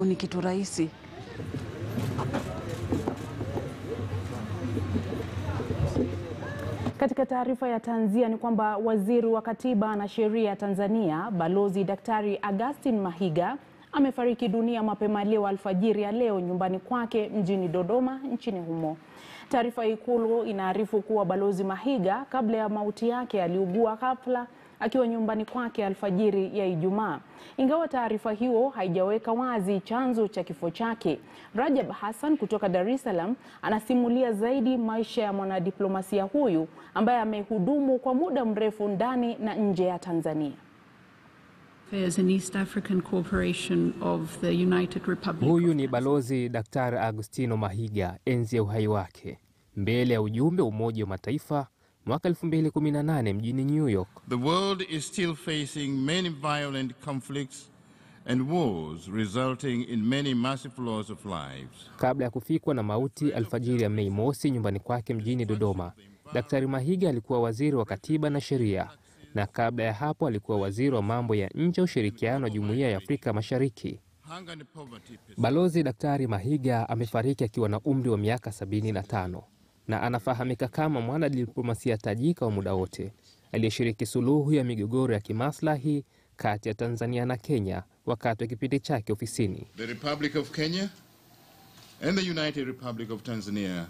Ni kitu rahisi. Katika taarifa ya tanzia ni kwamba waziri wa katiba na sheria ya Tanzania Balozi Daktari Augustine Mahiga amefariki dunia mapema leo alfajiri ya leo nyumbani kwake mjini Dodoma nchini humo. Taarifa ya Ikulu inaarifu kuwa Balozi Mahiga kabla ya mauti yake aliugua ghafla akiwa nyumbani kwake alfajiri ya Ijumaa. Ingawa taarifa hiyo haijaweka wazi chanzo cha kifo chake, Rajab Hassan kutoka Dar es Salaam anasimulia zaidi maisha ya mwanadiplomasia huyu ambaye amehudumu kwa muda mrefu ndani na nje ya Tanzania. Huyu ni Balozi Dr. Agustino Mahiga enzi ya uhai wake mbele ya ujumbe wa Umoja wa Mataifa mwaka 2018 mjini New York. The world is still facing many violent conflicts and wars resulting in many massive loss of lives. Kabla ya kufikwa na mauti alfajiri ya Mei Mosi nyumbani kwake mjini Dodoma, Daktari Mahiga alikuwa waziri wa katiba na sheria na kabla ya hapo alikuwa waziri wa mambo ya nje, ushirikiano wa Jumuiya ya Afrika Mashariki. Balozi Daktari Mahiga amefariki akiwa na umri wa miaka 75 na anafahamika kama mwanadiplomasia tajika wa muda wote aliyeshiriki suluhu ya migogoro ya kimaslahi kati ya Tanzania na Kenya wakati wa kipindi chake ofisini. The Republic of Kenya and the United Republic of Tanzania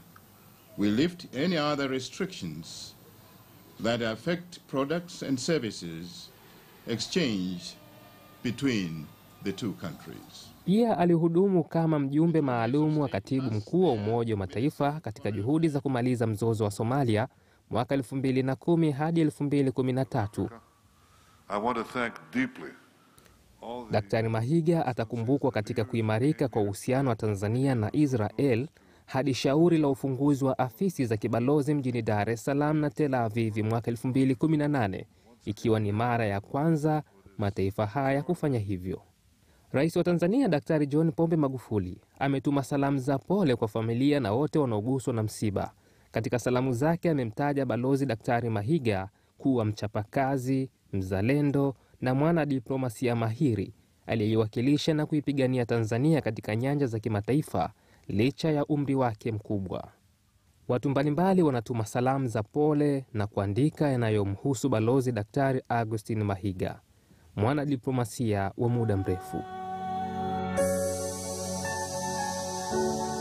will lift any other restrictions that affect products and services exchange between the two countries. Pia alihudumu kama mjumbe maalum wa katibu mkuu wa Umoja wa Mataifa katika juhudi za kumaliza mzozo wa Somalia mwaka 2010 hadi 2013. Daktari Mahiga atakumbukwa katika kuimarika kwa uhusiano wa Tanzania na Israel hadi shauri la ufunguzi wa afisi za kibalozi mjini Dar es Salaam na Tel Aviv mwaka 2018 ikiwa ni mara ya kwanza mataifa haya kufanya hivyo. Rais wa Tanzania Daktari John Pombe Magufuli ametuma salamu za pole kwa familia na wote wanaoguswa na msiba. Katika salamu zake amemtaja Balozi Daktari Mahiga kuwa mchapakazi, mzalendo na mwana diplomasia mahiri aliyeiwakilisha na kuipigania Tanzania katika nyanja za kimataifa licha ya umri wake mkubwa. Watu mbalimbali wanatuma salamu za pole na kuandika yanayomhusu Balozi Daktari Augustine Mahiga, mwana diplomasia wa muda mrefu. Thank you.